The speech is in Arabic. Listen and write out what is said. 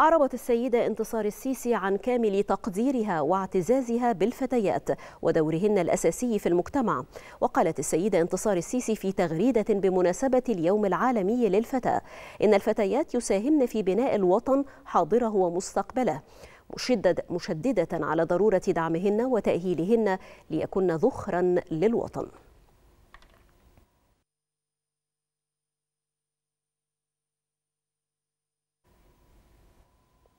أعربت السيدة انتصار السيسي عن كامل تقديرها واعتزازها بالفتيات ودورهن الأساسي في المجتمع وقالت السيدة انتصار السيسي في تغريدة بمناسبة اليوم العالمي للفتاة إن الفتيات يساهمن في بناء الوطن حاضره ومستقبله مشدد مشددة على ضرورة دعمهن وتأهيلهن ليكن ذخرا للوطن